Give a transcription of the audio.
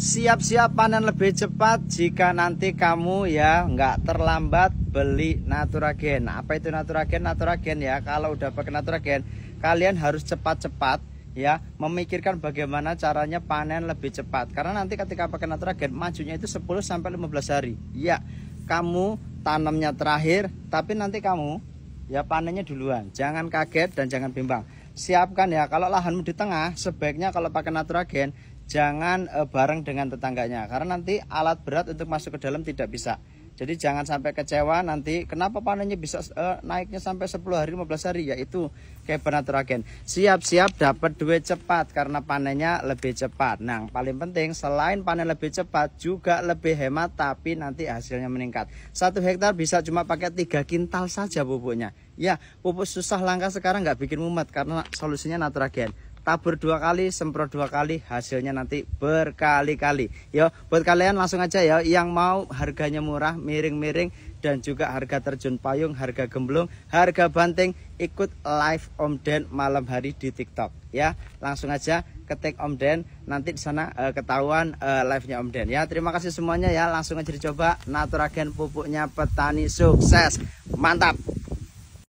siap-siap panen lebih cepat jika nanti kamu ya nggak terlambat beli naturagen apa itu naturagen naturagen ya kalau udah pakai naturagen kalian harus cepat-cepat ya memikirkan bagaimana caranya panen lebih cepat karena nanti ketika pakai naturagen majunya itu 10 sampai 15 hari ya kamu tanamnya terakhir tapi nanti kamu ya panennya duluan jangan kaget dan jangan bimbang siapkan ya kalau lahanmu di tengah sebaiknya kalau pakai naturagen jangan uh, bareng dengan tetangganya karena nanti alat berat untuk masuk ke dalam tidak bisa jadi jangan sampai kecewa nanti kenapa panennya bisa uh, naiknya sampai 10 hari 15 hari yaitu penaturagen siap-siap dapat duit cepat karena panennya lebih cepat nah paling penting selain panen lebih cepat juga lebih hemat tapi nanti hasilnya meningkat satu hektar bisa cuma pakai tiga kintal saja pupuknya ya pupuk susah langka sekarang nggak bikin mumet karena solusinya naturagen tabur dua kali, semprot dua kali, hasilnya nanti berkali-kali. Yo, buat kalian langsung aja ya yang mau harganya murah, miring-miring dan juga harga terjun payung, harga gemblung, harga banting, ikut live Om Den malam hari di TikTok ya. Langsung aja ketik Om Den, nanti di sana uh, ketahuan uh, live-nya Om Den ya. Terima kasih semuanya ya, langsung aja dicoba Naturagen pupuknya petani sukses. Mantap.